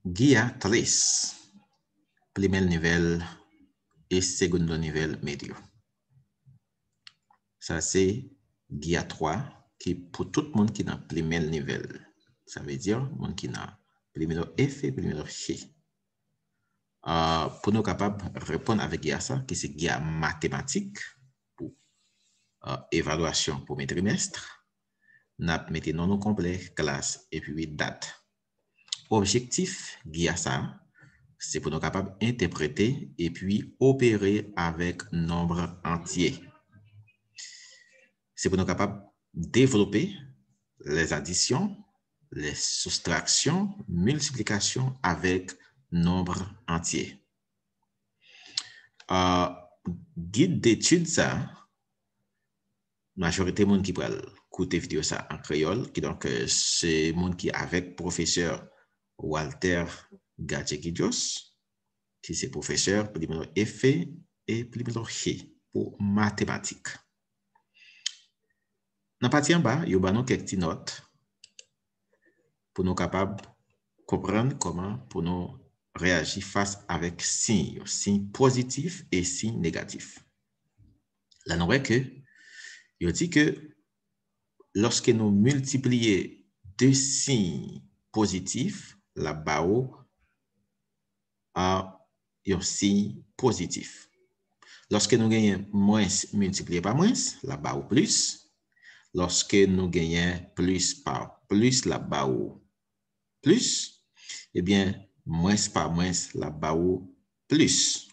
Gya 3, plimel nivel e segundo nivel medyo. Sa se gya 3 ki pou tout moun ki nan plimel nivel. Sa ve diyo moun ki nan plimelo F e plimelo X. Euh, po nou kapab repon avik gya sa ki se gya matematik pou evalwasyon euh, pou medrimestre. Nap meti nan nou komplek, klas e pi wite dati. objectif ça, c'est pour nous capables d'interpréter et puis opérer avec nombre entier. C'est pour nous capables développer les additions, les soustractions, multiplications avec nombre entier. Euh, guide d'études, ça, majorité monde qui prennent vidéo ça en créole, qui donc euh, c'est monde qui avec professeur Walter Gajegidios, ki se poufeseur pou li menon efe e pou li menon he pou matematik. Na patyen ba, yo banon kek ti not pou nou kapab koprenn koman pou nou reagi fase avek sin, sin pozitif e sin negatif. La nanwe ke, yo di ke, loske nou multipliye de sin pozitif, la ba ou a yon signe pozitif. Lorske nou genyen mwens mwens, la ba ou plis. Lorske nou genyen plis pa plis, la ba ou plis. Ebyen, eh mwens pa mwens, la ba ou plis.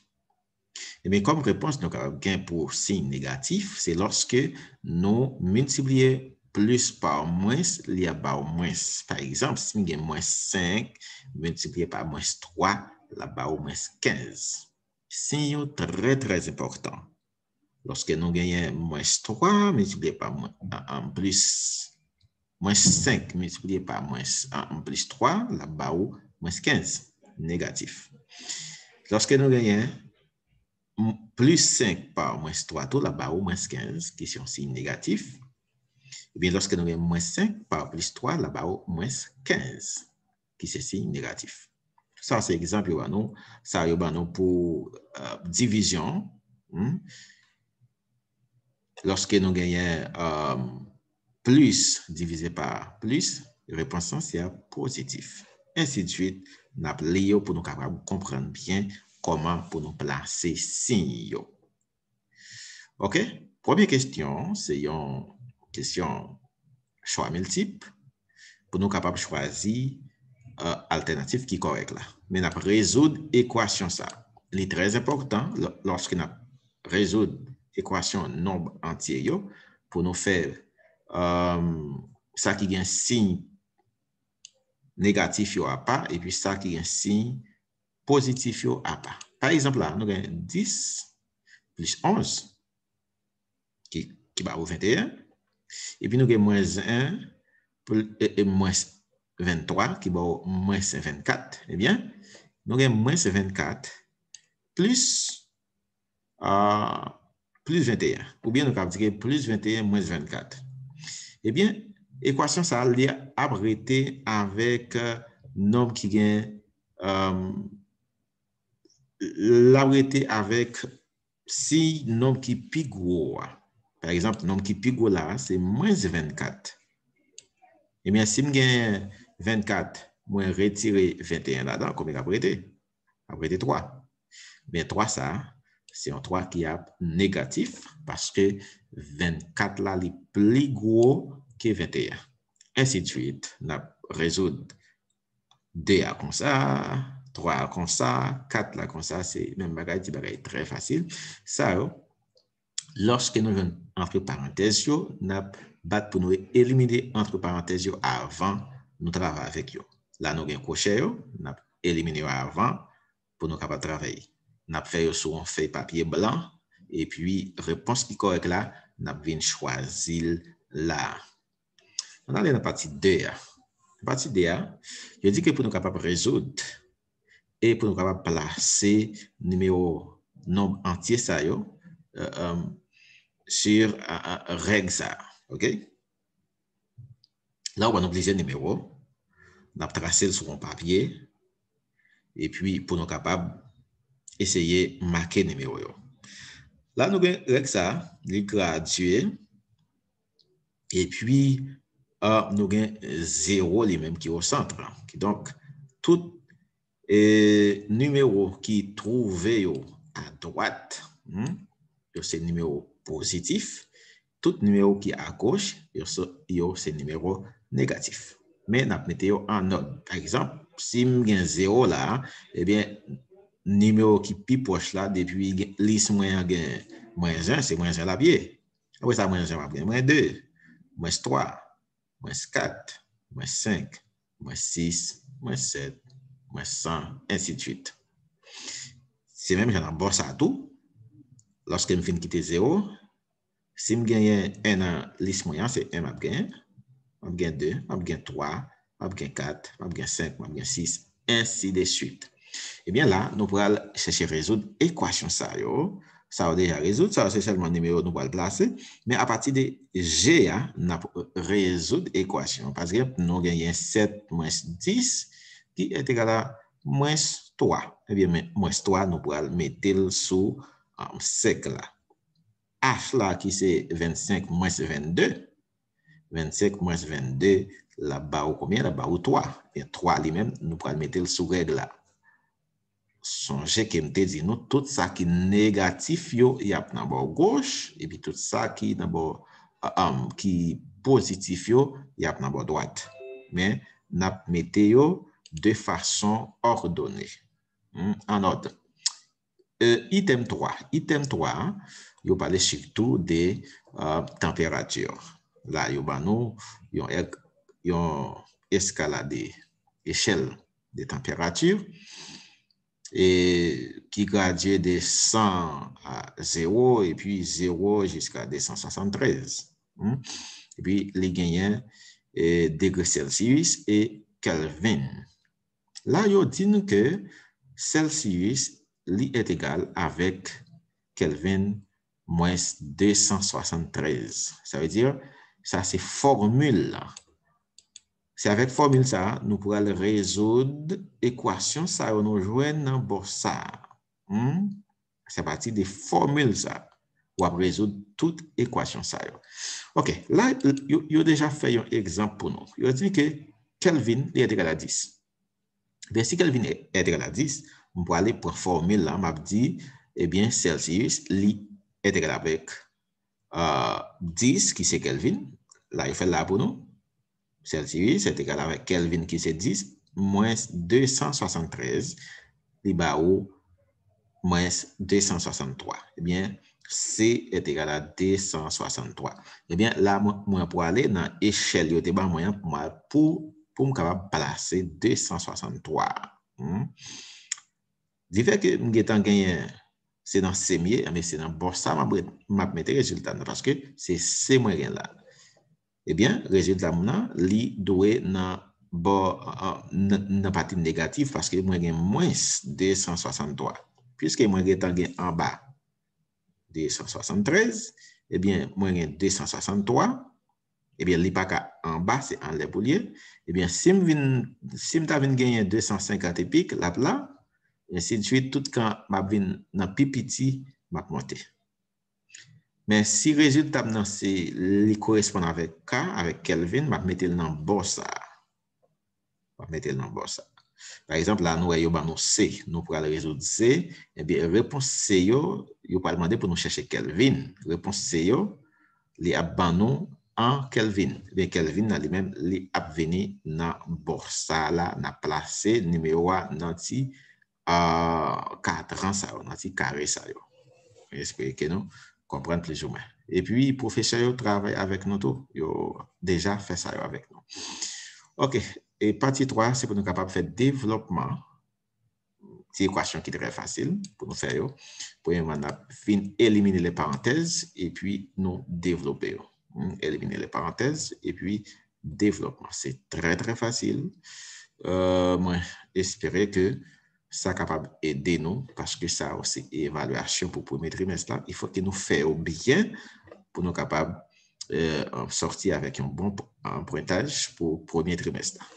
Ebyen, eh kom repons nou ka genyen pou signe negatif, se loske nou mwens mwens mwens. plus par moins, il y a par moins. Par exemple, si nous moins 5, multiplié par moins 3, la barre au moins 15. Signe très, très important. Lorsque nous gagnons moins 3 multiplié par moins, en plus, moins 5 multiplié par moins, en plus 3, la bas au moins 15, négatif. Lorsque nous gagnons plus 5 par moins 3, tout la barre au moins 15, qui sont signe négatif. E eh bin, loske nou gen mwen 5 pa plus 3, la ba ou mwen 15 ki se sign negatif. Sa, se ekzamp yo ban nou, sa yo ban nou pou euh, divizyon. Loske nou genyen euh, plus divize pa plus, reponsan se a positif. En si tuite, nap li yo pou nou kapabou komprenn bien koman pou nou plase sign yo. Ok? Premier kestyon, se yon... kèsyon chwa mèl tip pou nou kapab chwazi euh, alternatif ki korek la. Men ap rezoud ekwasyon sa. Li trez apok tan, lorski nap rezoud ekwasyon nomb antye yo, pou nou fè sa euh, ki gen sin negatif yo a pa, e pi sa ki gen sin pozitif yo a pa. Par exemple la, nou gen 10 plus 11 ki ba ou 21, epi nou gen mwese 1 e, mwese 23 ki ba ou mwese 24 nou gen mwese 24 plus plus 21 poubyen nou kap di gen plus 21 mwese 24 epi ekwasyon sa li ap rete avek euh, nom ki gen euh, la rete avek si nom ki pi gouwa Par exemple, nom ki pi gwo la, se mwen se 24. Emen, si mwen gen 24, mwen retire 21 la dan, komen ap rete? Aprete 3. Ben 3 sa, se yon 3 ki ap negatif, paske 24 la li pli gwo ke 21. Ensi djuit, nap rezout 2 a kon sa, 3 a kon sa, 4 la kon sa, se mwen bagay ti bagay tre fasil. Sa yo. Lorske nou yon entre parantez yo, nap bat pou nou e elimine entre parantez yo avan nou travè avèk yo. La nou gen kouche yo, nap elimine yo avan pou nou kapap travè. Nap fè yo sou an fè papye blan, e pwi repons ki korèk la, nap vin chwazil la. Nan alè nan pati de ya. Pati de ya, yo di ke pou nou kapap rezout, e pou nou kapap plase nimeyo nòm antye sa yo, e, e, e, sir a reg sa. Ok? La ou ban nou blize nime yo. Nap trase l sou bon papye. E pi pou nou kapab eseye make nime yo yo. La nou gen reg sa li kwa adye. E pi nou gen zero li menm ki yo centre. Ki donk tout numero ki trouve yo a dwat. Yo se numero 8. pozitif, tout numero ki akouche, yo se numero negatif. Men ap nete yo anon. Par exemple, si m gen 0 la, ebyen, eh numero ki pi poche la, depi lis mwen gen mwen 1, se mwen 1 la bie. Awe sa mwen 1 gen mwen 2, mwen 3, mwen 4, mwen 5, mwen 6, mwen 7, mwen 100, et si tuit. Se men m gen an bosa a tou, loske m fin ki te 0, Si m genyen 1 nan lis mouyan, se 1 m ap genyen, m ap genyen 2, m ap genyen 3, m ap genyen 4, m ap genyen 5, m ap genyen 6, ensi de suite. Ebyen eh la, nou pou al seche rezoud ekwasyon sa yo. Sa ou deja rezoud, sa ou se chelman nimeyo nou pou al plase. Men apati de G a, nou pou rezoud ekwasyon. Paskep, nou genyen 7 mwens 10 ki e te gala mwens 3. Ebyen m mwens 3 nou pou al metel sou m sek la. F la ki se 25 mwese 22. 25 mwese 22 la ba ou komye, la ba ou 3. Ya 3 li men, nou pral mette l sou reg la. Sonje ke mte di nou, tout sa ki negatif yo, yap nanbo gwoche. E pi tout sa ki nanbo, ki pozitif yo, yap nanbo dwat. Men, nap mette yo de fason ordone. An hmm, odon. Euh, item 3, item 3, yo pale sik tou de euh, temperatur. La yo ban nou, yo eskalade eshel de temperatur ki gaje de 100 a 0, e pi 0 jiska de 173. E pi li genyen degre Celsius e Kelvin. La yo din ke Celsius e Kelvin. li et egal avek kelvin mwes 273. Sa ve dir, sa se formule. Se avek formule sa, nou pou al rezoud ekwasyon sa yo nou jwen nan bo sa. Sa bati de formule sa, ou ap rezoud tout ekwasyon sa yo. Ok, la yo deja fe yon ekzamp pou nou. Yo di ke kelvin li et egal a 10. Desi kelvin li et egal a 10, Mwen pou ale pou formil la, mwen ap di ebyen Celsius li et ekal ap ek 10 ki se Kelvin la yo fel la pou nou Celsius et ekal ap Kelvin ki se 10 mwen 273 li ba ou mwen 263 ebyen C et ekal a 263 ebyen la mwen pou ale nan eshel yo te ba mwen ap pou mwen kap ap plase 263 mwen Di fè ke mge tan genyen se nan semiye, ame se nan borsan, m ap mette rezultat nan, paske se se mwen gen la. Ebyen, rezultat m lan, li dwe nan patim negatif, paske mwen gen mwen 263. Piske mwen gen tan gen an ba, 273, ebyen mwen gen 263, ebyen li pa ka an ba, se an le pou liye, ebyen si m ta vin genyen 250 pik, la plan, Insituit, tout kan map vin nan pipiti, map monte. Men si rezultat nan se li koresponde avèk ka, avèk Kelvin, map metel nan borsa. Map metel nan borsa. Par exemple, la nou wè yo ban nou se. Nou pou al rezultat se, epi eh repons se yo, yo pal mande pou nou chèche Kelvin. Repons se yo, li ap ban nou an Kelvin. Ve eh Kelvin nan li men, li ap vini nan borsa la, nan plase, nimewa nan ti Kelvin. a kadran sa yo, nan si kare sa yo. Espere ke nou, kompren pli joumen. E pi pou fechay yo, trabay avèk nou tou, yo deja fechay yo avèk nou. Ok, e pati 3, se pou nou kapap fechay, devlopman, si ekwasyon ki dre fasil, pou nou fay yo, pou hmm, yon vana fin, elimine le parantez, e pi nou devlopbe yo. Elimine le parantez, euh, e pi devlopman. Se tre tre fasil, mwen espere ke, sa kapab ede nou, paske sa osi e evalouasyon pou premier trimestran, ifo ki nou fe oubyen pou nou kapab euh, sorti avek yon bon emprontaj pou premier trimestran.